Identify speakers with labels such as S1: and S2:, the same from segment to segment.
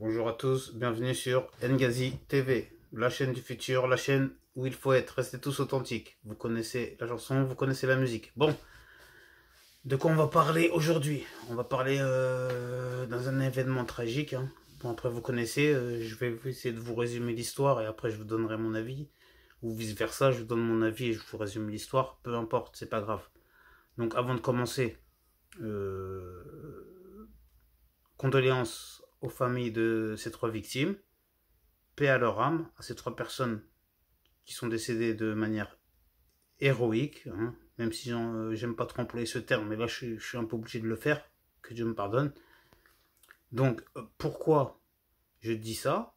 S1: Bonjour à tous, bienvenue sur Ngazi TV, la chaîne du futur, la chaîne où il faut être, restez tous authentiques. Vous connaissez la chanson, vous connaissez la musique. Bon, de quoi on va parler aujourd'hui On va parler euh, dans un événement tragique. Hein. Bon, après vous connaissez, euh, je vais essayer de vous résumer l'histoire et après je vous donnerai mon avis. Ou vice versa, je vous donne mon avis et je vous résume l'histoire, peu importe, c'est pas grave. Donc avant de commencer, euh, condoléances aux familles de ces trois victimes, paix à leur âme, à ces trois personnes qui sont décédées de manière héroïque, hein. même si euh, j'aime pas trop employer ce terme, mais là je, suis un peu obligé de le faire, que Dieu me pardonne. Donc euh, pourquoi je dis ça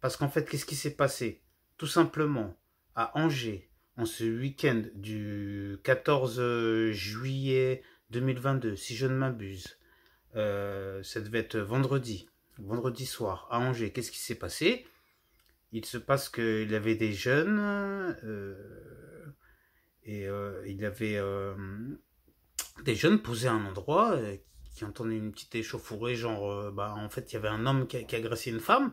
S1: Parce qu'en fait, qu'est-ce qui s'est passé Tout simplement, à Angers, en ce week-end du 14 euh, juillet 2022, si je ne m'abuse, ça devait être vendredi, vendredi soir à Angers, qu'est-ce qui s'est passé Il se passe qu'il avait des jeunes euh, et euh, il avait euh, des jeunes posés à un endroit qui entendaient une petite échauffourée, genre bah en fait il y avait un homme qui, agressait une femme.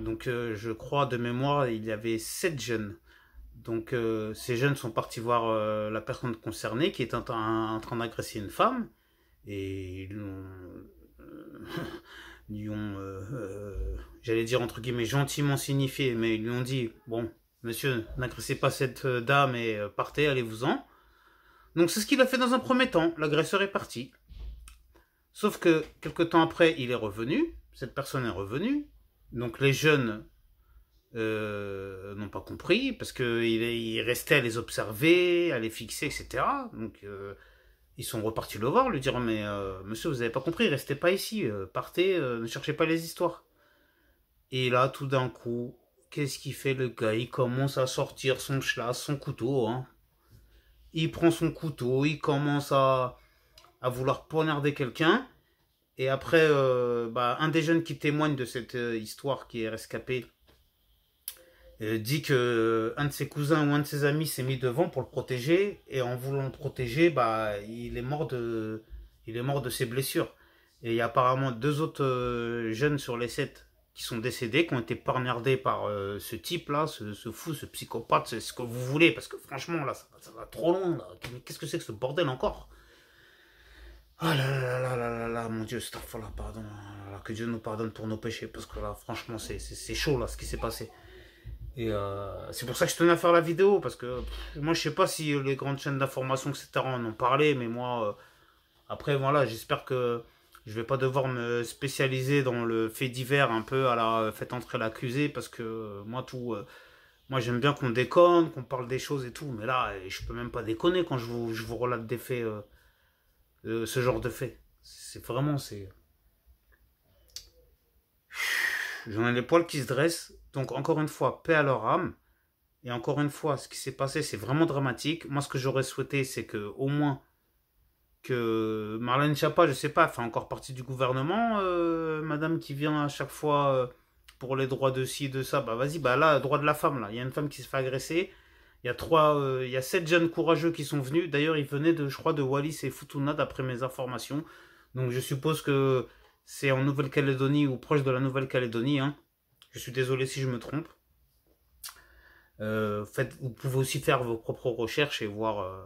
S1: Donc je crois de mémoire il y avait sept jeunes. Donc ces jeunes sont partis voir la personne concernée qui est en, train d'agresser une femme et ils lui ont, euh, euh, j'allais dire entre guillemets, gentiment signifié, mais ils lui ont dit, bon, monsieur, n'agressez pas cette euh, dame et partez, allez-vous-en. Donc c'est ce qu'il a fait dans un premier temps, l'agresseur est parti. Sauf que quelque temps après, il est revenu, cette personne est revenue, donc les jeunes n'ont pas compris, parce qu'il il restait à les observer, à les fixer, etc. Donc ils sont repartis le voir, lui dire Mais euh, monsieur, vous n'avez pas compris, restez pas ici, euh, partez, euh, ne cherchez pas les histoires. Et là, tout d'un coup, qu'est-ce qu'il fait le gars Il commence à sortir son chelas son couteau. Hein. Il prend son couteau, il commence à, vouloir poignarder quelqu'un. Et après, bah, un des jeunes qui témoigne de cette histoire qui est rescapé dit que euh, un de ses cousins ou un de ses amis s'est mis devant pour le protéger et en voulant le protéger bah il est mort de il est mort de ses blessures et il y a apparemment deux autres euh, jeunes sur les sept qui sont décédés qui ont été parnardés par euh, ce type là ce, fou ce psychopathe c'est ce que vous voulez parce que franchement là ça, va trop loin qu'est-ce que c'est que ce bordel encore ah là là là là là là, mon Dieu, cette là pardon. que Dieu nous pardonne pour nos péchés, parce que là, franchement, c'est chaud, là, ce qui s'est passé. Et euh, c'est pour ça que je tenais à faire la vidéo, parce que moi je sais pas si les grandes chaînes d'information, etc. en ont parlé, mais moi, euh, après voilà, j'espère que je vais pas devoir me spécialiser dans le fait divers un peu à la euh, fête entrer l'accusé, parce que moi tout... moi j'aime bien qu'on déconne, qu'on parle des choses et tout, mais là je peux même pas déconner quand je vous, je vous relate des faits, ce genre de faits. C'est vraiment, c'est... J'en ai les poils qui se dressent, donc encore une fois, paix à leur âme. Et encore une fois, ce qui s'est passé, c'est vraiment dramatique. Moi, ce que j'aurais souhaité, c'est que au moins que Marlène Chapa je sais pas, fait encore partie du gouvernement, euh, Madame qui vient à chaque fois euh, pour les droits de ci de ça. Bah vas-y, bah là, droit de la femme là. Il y a une femme qui se fait agresser. Il y a trois, euh, il y sept jeunes courageux qui sont venus. D'ailleurs, ils venaient de, je crois, de Wallis et Futuna, d'après mes informations. Donc, je suppose que c'est en Nouvelle-Calédonie ou proche de la Nouvelle-Calédonie. Hein. Je suis désolé si je me trompe. Euh, vous pouvez aussi faire vos propres recherches et voir euh,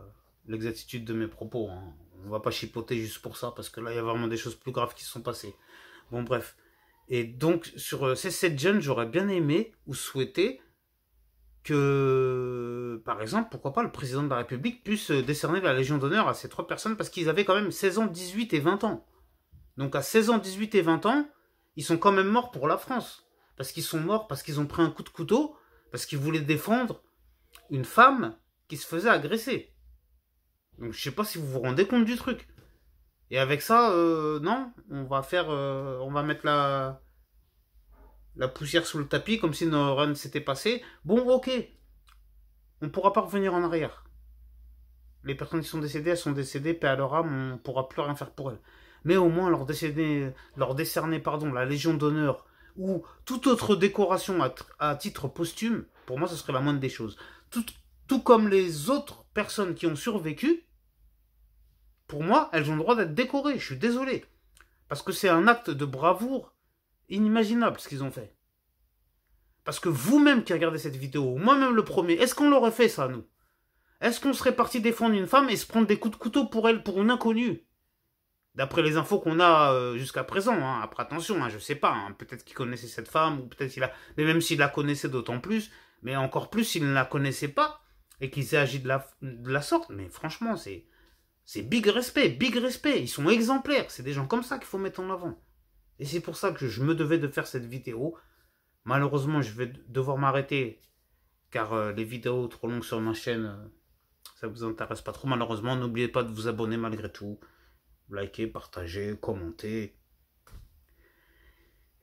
S1: l'exactitude de mes propos. On hein. On va pas chipoter juste pour ça, parce que là, il y a vraiment des choses plus graves qui se sont passées. Bon, bref. Et donc, sur euh, ces sept jeunes, j'aurais bien aimé ou souhaité que, par exemple, pourquoi pas le président de la République puisse décerner la Légion d'honneur à ces trois personnes, parce qu'ils avaient quand même 16 ans, 18 et 20 ans. Donc à 16 ans, 18 et 20 ans, ils sont quand même morts pour la France parce qu'ils sont morts, parce qu'ils ont pris un coup de couteau, parce qu'ils voulaient défendre une femme qui se faisait agresser. Donc je sais pas si vous vous rendez compte du truc. Et avec ça, euh, non, on va faire, euh, on va mettre la la poussière sous le tapis comme si nos run s'étaient passé. Bon, ok, on pourra pas revenir en arrière. Les personnes qui sont décédées, elles sont décédées, paix à leur âme, on pourra plus rien faire pour elles. Mais au moins leur, décéder, leur décerner pardon, la Légion d'honneur ou toute autre décoration à, titre posthume, pour moi, ce serait la moindre des choses. Tout, tout comme les autres personnes qui ont survécu, pour moi, elles ont le droit d'être décorées. Je suis désolé. Parce que c'est un acte de bravoure inimaginable, ce qu'ils ont fait. Parce que vous-même qui regardez cette vidéo, moi-même le premier, est-ce qu'on l'aurait fait ça, nous Est-ce qu'on serait parti défendre une femme et se prendre des coups de couteau pour elle, pour une inconnue D'après les infos qu'on a euh, jusqu'à présent, hein. après attention, je hein, je sais pas, hein. peut-être qu'il connaissait cette femme, ou peut-être qu'il a, mais même s'il la connaissait d'autant plus, mais encore plus s'il ne la connaissait pas, et qu'il s'est agi de la, sorte, mais franchement, c'est, c'est big respect, big respect, ils sont exemplaires, c'est des gens comme ça qu'il faut mettre en avant. Et c'est pour ça que je me devais de faire cette vidéo. Malheureusement, je vais devoir m'arrêter, car euh, les vidéos trop longues sur ma chaîne, ça euh, ça vous intéresse pas trop, malheureusement, n'oubliez pas de vous abonner malgré tout. Likez, partagez, commentez.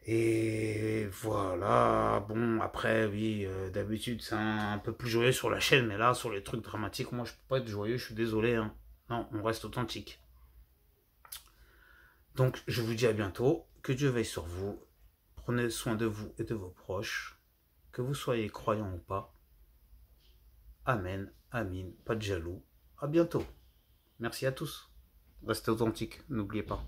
S1: Et voilà, bon, après, oui, euh, d'habitude, c'est un, peu plus joyeux sur la chaîne, mais là, sur les trucs dramatiques, moi, je peux pas être joyeux, je suis désolé. Hein. Non, on reste authentique. Donc, je vous dis à bientôt, que Dieu veille sur vous, prenez soin de vous et de vos proches, que vous soyez croyants ou pas. Amen, Amin, pas de jaloux, à bientôt. Merci à tous. Restez bah, authentique, n'oubliez pas.